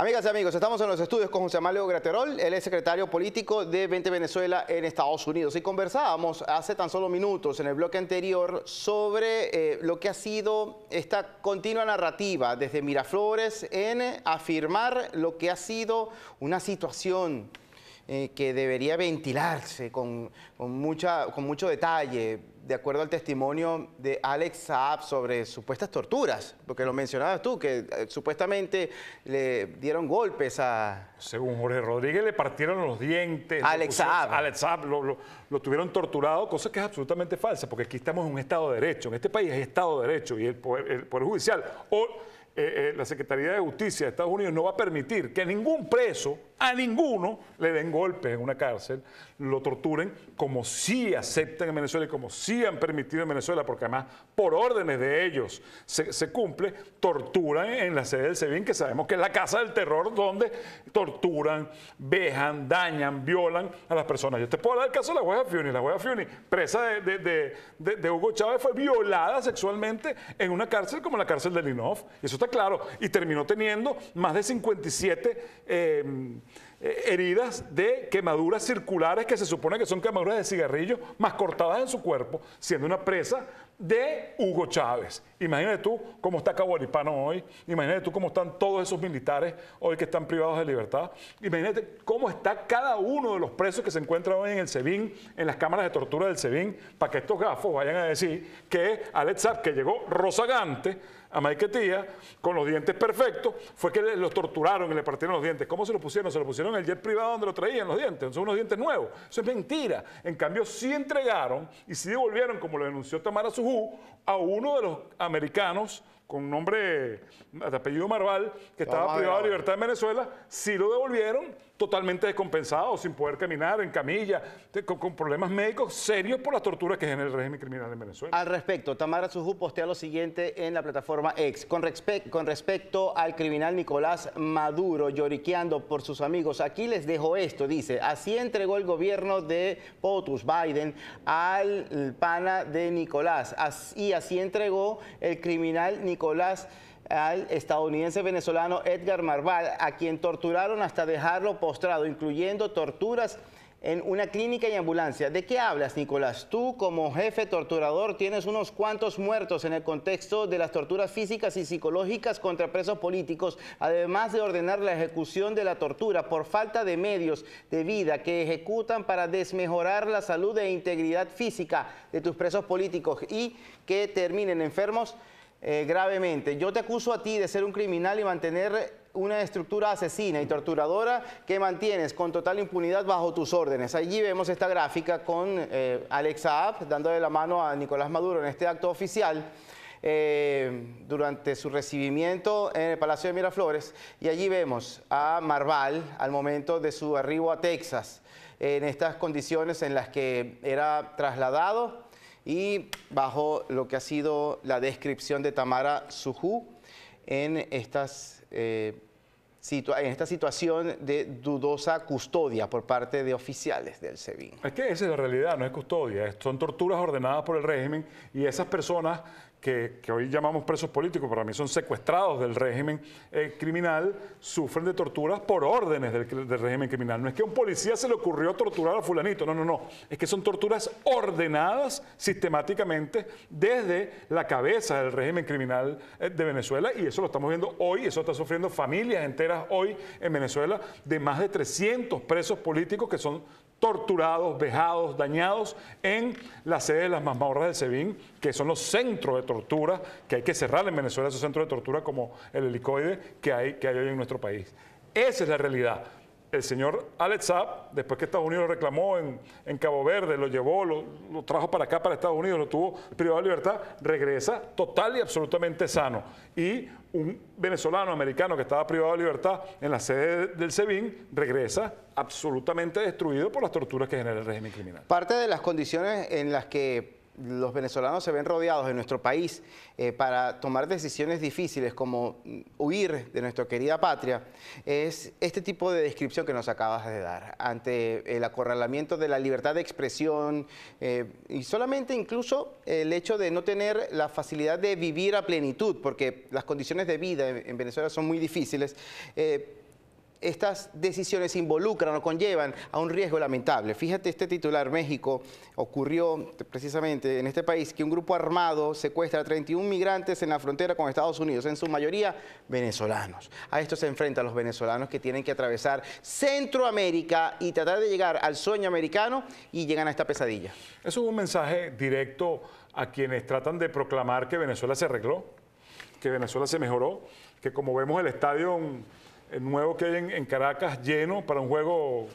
Amigas y amigos, estamos en los estudios con José Amalio Graterol, el es secretario político de 20 Venezuela en Estados Unidos. Y conversábamos hace tan solo minutos en el bloque anterior sobre eh, lo que ha sido esta continua narrativa desde Miraflores en afirmar lo que ha sido una situación eh, que debería ventilarse mucha, con mucho detalle, de acuerdo al testimonio de Alex Saab sobre supuestas torturas, porque lo mencionabas tú, que eh, supuestamente le dieron golpes a... Según Jorge Rodríguez, le partieron los dientes. Alex Saab. Alex Saab, lo, tuvieron torturado, cosa que es absolutamente falsa, porque aquí estamos en un Estado de Derecho, en este país es Estado de Derecho y el Poder, Judicial o eh, eh, la Secretaría de Justicia de Estados Unidos no va a permitir que ningún preso a ninguno le den golpes en una cárcel, lo torturen, como si aceptan en Venezuela y como si han permitido en Venezuela, porque además por órdenes de ellos se, cumple, torturan en la sede del SEBIN, que sabemos que es la casa del terror donde torturan, vejan, dañan, violan a las personas. Yo te puedo dar el caso de la jueza Fioni, La jueza Fioni, presa de, Hugo Chávez, fue violada sexualmente en una cárcel como la cárcel de Linov. Eso está claro. Y terminó teniendo más de 57... Eh, heridas de quemaduras circulares que se supone que son quemaduras de cigarrillo más cortadas en su cuerpo, siendo una presa de Hugo Chávez. Imagínate tú cómo está Caguaripano hoy, imagínate tú cómo están todos esos militares hoy que están privados de libertad, imagínate cómo está cada uno de los presos que se encuentran hoy en el SEBIN, en las cámaras de tortura del SEBIN, para que estos gafos vayan a decir que Alex que llegó rozagante, a Maiquetía con los dientes perfectos, fue que los torturaron y le partieron los dientes. ¿Cómo se lo pusieron? Se lo pusieron en el jet privado donde lo traían los dientes, son unos dientes nuevos. Eso es mentira. En cambio, sí entregaron y sí devolvieron, como lo denunció Tamara Sujú, a uno de los americanos con nombre, de apellido Marval, que estaba privado de libertad en Venezuela, sí lo devolvieron totalmente descompensado, sin poder caminar, en camilla, con, problemas médicos serios por la tortura que genera el régimen criminal en Venezuela. Al respecto, Tamara Suju postea lo siguiente en la plataforma X. Con, con respecto al criminal Nicolás Maduro lloriqueando por sus amigos, aquí les dejo esto, dice, así entregó el gobierno de Potus Biden al pana de Nicolás, y así entregó el criminal Nicolás al estadounidense venezolano Edgar Marval, a quien torturaron hasta dejarlo postrado, incluyendo torturas en una clínica y ambulancia. ¿De qué hablas, Nicolás? Tú, como jefe torturador, tienes unos cuantos muertos en el contexto de las torturas físicas y psicológicas contra presos políticos, además de ordenar la ejecución de la tortura por falta de medios de vida que ejecutan para desmejorar la salud e integridad física de tus presos políticos y que terminen enfermos eh, gravemente. Yo te acuso a ti de ser un criminal y mantener una estructura asesina y torturadora que mantienes con total impunidad bajo tus órdenes. Allí vemos esta gráfica con eh, Alex Saab dándole la mano a Nicolás Maduro en este acto oficial. Eh, durante su recibimiento en el Palacio de Miraflores y allí vemos a Marval al momento de su arribo a Texas en estas condiciones en las que era trasladado y bajo lo que ha sido la descripción de Tamara Sujú en estas eh, en esta situación de dudosa custodia por parte de oficiales del SEBIN. Es que esa es la realidad, no es custodia, son torturas ordenadas por el régimen y esas personas que, hoy llamamos presos políticos, para mí son secuestrados del régimen eh, criminal, sufren de torturas por órdenes del, régimen criminal. No es que a un policía se le ocurrió torturar a fulanito, no, no, no. Es que son torturas ordenadas sistemáticamente desde la cabeza del régimen criminal eh, de Venezuela y eso lo estamos viendo hoy, eso está sufriendo familias enteras hoy en Venezuela de más de 300 presos políticos que son torturados, vejados, dañados en la sede de las mazmorras de SEBIN, que son los centros de tortura, que hay que cerrar en Venezuela esos centros de tortura como el helicoide que hay, que hay hoy en nuestro país. Esa es la realidad el señor Alex después que Estados Unidos lo reclamó en, Cabo Verde, lo llevó, lo, trajo para acá, para Estados Unidos, lo tuvo privado de libertad, regresa total y absolutamente sano. Y un venezolano americano que estaba privado de libertad en la sede del SEBIN regresa absolutamente destruido por las torturas que genera el régimen criminal. Parte de las condiciones en las que los venezolanos se ven rodeados en nuestro país eh, para tomar decisiones difíciles como huir de nuestra querida patria, es este tipo de descripción que nos acabas de dar ante el acorralamiento de la libertad de expresión eh, y solamente incluso el hecho de no tener la facilidad de vivir a plenitud, porque las condiciones de vida en, Venezuela son muy difíciles. Eh, estas decisiones involucran o conllevan a un riesgo lamentable. Fíjate, este titular, México, ocurrió precisamente en este país que un grupo armado secuestra a 31 migrantes en la frontera con Estados Unidos, en su mayoría venezolanos. A esto se enfrentan los venezolanos que tienen que atravesar Centroamérica y tratar de llegar al sueño americano y llegan a esta pesadilla. Eso es un mensaje directo a quienes tratan de proclamar que Venezuela se arregló, que Venezuela se mejoró, que como vemos el estadio nuevo que hay en, Caracas lleno para un juego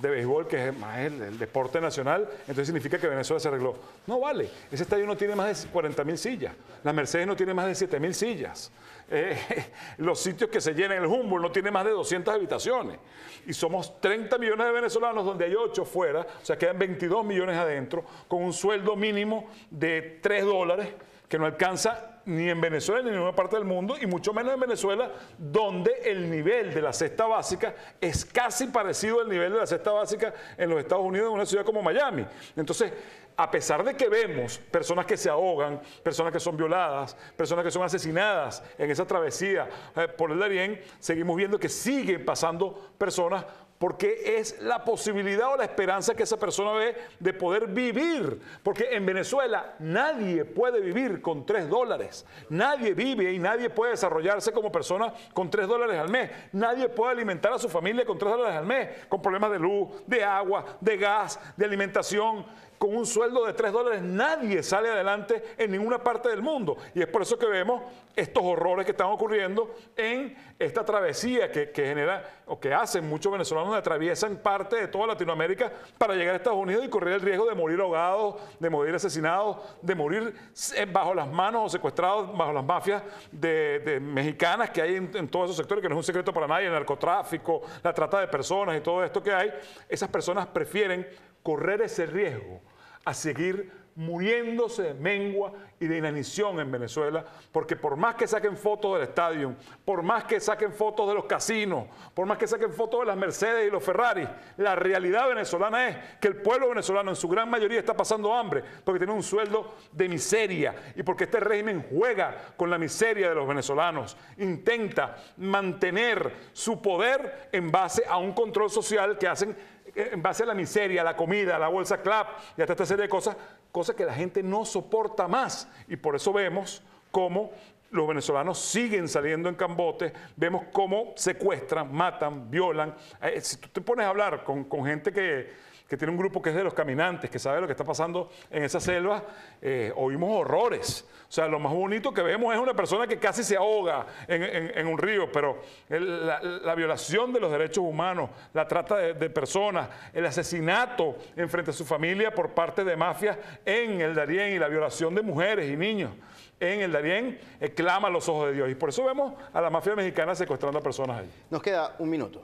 de béisbol, que es más el, deporte nacional, entonces significa que Venezuela se arregló. No vale, ese estadio no tiene más de 40 mil sillas, la Mercedes no tiene más de 7 mil sillas, eh, los sitios que se llenan, el Humboldt no tiene más de 200 habitaciones, y somos 30 millones de venezolanos donde hay 8 fuera, o sea, quedan 22 millones adentro, con un sueldo mínimo de 3 dólares que no alcanza ni en Venezuela ni en ninguna parte del mundo, y mucho menos en Venezuela, donde el nivel de la cesta básica es casi parecido al nivel de la cesta básica en los Estados Unidos, en una ciudad como Miami. Entonces, a pesar de que vemos personas que se ahogan, personas que son violadas, personas que son asesinadas en esa travesía eh, por el Darién, seguimos viendo que siguen pasando personas porque es la posibilidad o la esperanza que esa persona ve de poder vivir. Porque en Venezuela nadie puede vivir con tres dólares. Nadie vive y nadie puede desarrollarse como persona con tres dólares al mes. Nadie puede alimentar a su familia con tres dólares al mes, con problemas de luz, de agua, de gas, de alimentación con un sueldo de 3 dólares nadie sale adelante en ninguna parte del mundo. Y es por eso que vemos estos horrores que están ocurriendo en esta travesía que, genera o que hacen muchos venezolanos, atraviesan parte de toda Latinoamérica para llegar a Estados Unidos y correr el riesgo de morir ahogados, de morir asesinados, de morir eh, bajo las manos o secuestrados bajo las mafias de, mexicanas que hay en todos esos sectores, que no es un secreto para nadie, el narcotráfico, la trata de personas y todo esto que hay. Esas personas prefieren correr ese riesgo a seguir muriéndose de mengua y de inanición en Venezuela, porque por más que saquen fotos del estadio, por más que saquen fotos de los casinos, por más que saquen fotos de las Mercedes y los Ferraris, la realidad venezolana es que el pueblo venezolano en su gran mayoría está pasando hambre porque tiene un sueldo de miseria y porque este régimen juega con la miseria de los venezolanos, intenta mantener su poder en base a un control social que hacen eh, en base a la miseria, la comida, la bolsa clap y hasta esta serie de cosas, cosas que la gente no soporta más. Y por eso vemos cómo los venezolanos siguen saliendo en cambotes, vemos cómo secuestran, matan, violan. Eh, si tú te pones a hablar con, con gente que que tiene un grupo que es de los caminantes, que sabe lo que está pasando en esa selva, eh, oímos horrores. O sea, lo más bonito que vemos es una persona que casi se ahoga en, un río, pero la, violación de los derechos humanos, la trata de, personas, el asesinato en frente a su familia por parte de mafias en el Darién y la violación de mujeres y niños en el Darién eh, clama los ojos de Dios. Y por eso vemos a la mafia mexicana secuestrando a personas ahí. Nos queda un minuto.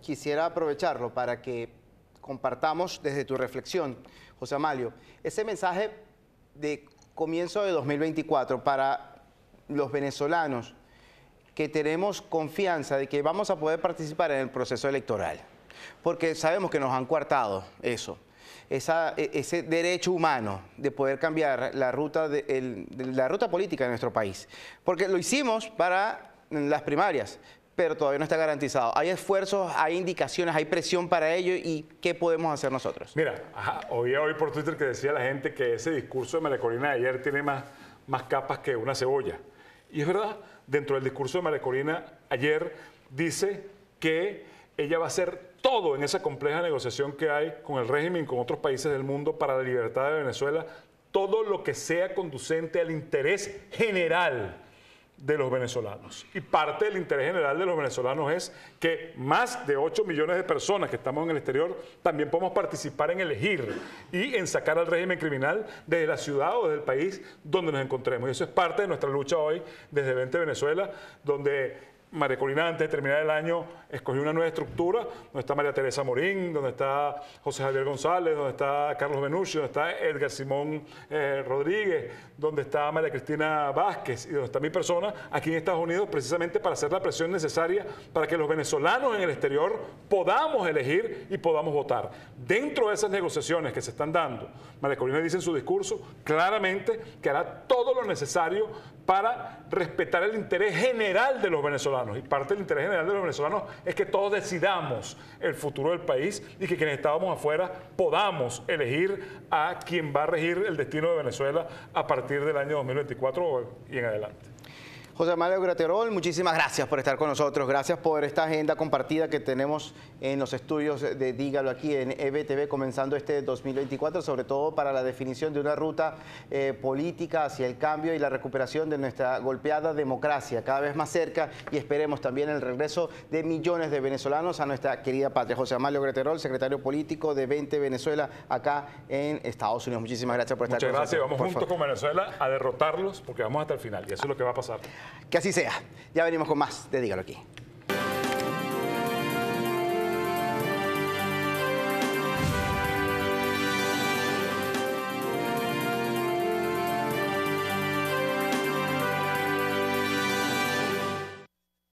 Quisiera aprovecharlo para que compartamos desde tu reflexión, José Amalio, ese mensaje de comienzo de 2024 para los venezolanos que tenemos confianza de que vamos a poder participar en el proceso electoral, porque sabemos que nos han coartado eso. E, ese derecho humano de poder cambiar la ruta política de nuestro país. Porque lo hicimos para las primarias, pero todavía no está garantizado. ¿Hay esfuerzos, hay indicaciones, hay presión para ello y qué podemos hacer nosotros? Mira, ajá, oía hoy por Twitter que decía la gente que ese discurso de Corina de ayer tiene más, más capas que una cebolla. Y es verdad, dentro del discurso de Corina ayer dice que ella va a hacer todo en esa compleja negociación que hay con el régimen y con otros países del mundo para la libertad de Venezuela, todo lo que sea conducente al interés general de los venezolanos. Y parte del interés general de los venezolanos es que más de 8 millones de personas que estamos en el exterior también podemos participar en elegir y en sacar al régimen criminal desde la ciudad o del país donde nos encontremos. Y eso es parte de nuestra lucha hoy desde 20 Venezuela, donde María Corina, antes de terminar el año, escogió una nueva estructura, donde está María Teresa Morín, donde está José Javier González, donde está Carlos Benucci, donde está Edgar Simón eh, Rodríguez, donde está María Cristina Vázquez y donde está mi persona aquí en Estados Unidos, precisamente para hacer la presión necesaria para que los venezolanos en el exterior podamos elegir y podamos votar. Dentro de esas negociaciones que se están dando, María Corina dice en su discurso claramente que hará todo lo necesario para respetar el interés general de los venezolanos. Y parte del interés general de los venezolanos es que todos decidamos el futuro del país y que quienes estábamos afuera podamos elegir a quien va a regir el destino de Venezuela a partir del año 2024 y en adelante. José Mario Graterol, muchísimas gracias por estar con nosotros. Gracias por esta agenda compartida que tenemos en los estudios de Dígalo aquí en EBTV comenzando este 2024, sobre todo para la definición de una ruta eh, política hacia el cambio y la recuperación de nuestra golpeada democracia, cada vez más cerca y esperemos también el regreso de millones de venezolanos a nuestra querida patria. José Amalio Graterol, secretario político de 20 Venezuela acá en Estados Unidos. Muchísimas gracias por estar con nosotros. Muchas gracias. Vamos juntos con Venezuela a derrotarlos porque vamos hasta el final y eso es lo que va a pasar. Que así sea. Ya venimos con más de Dígalo aquí.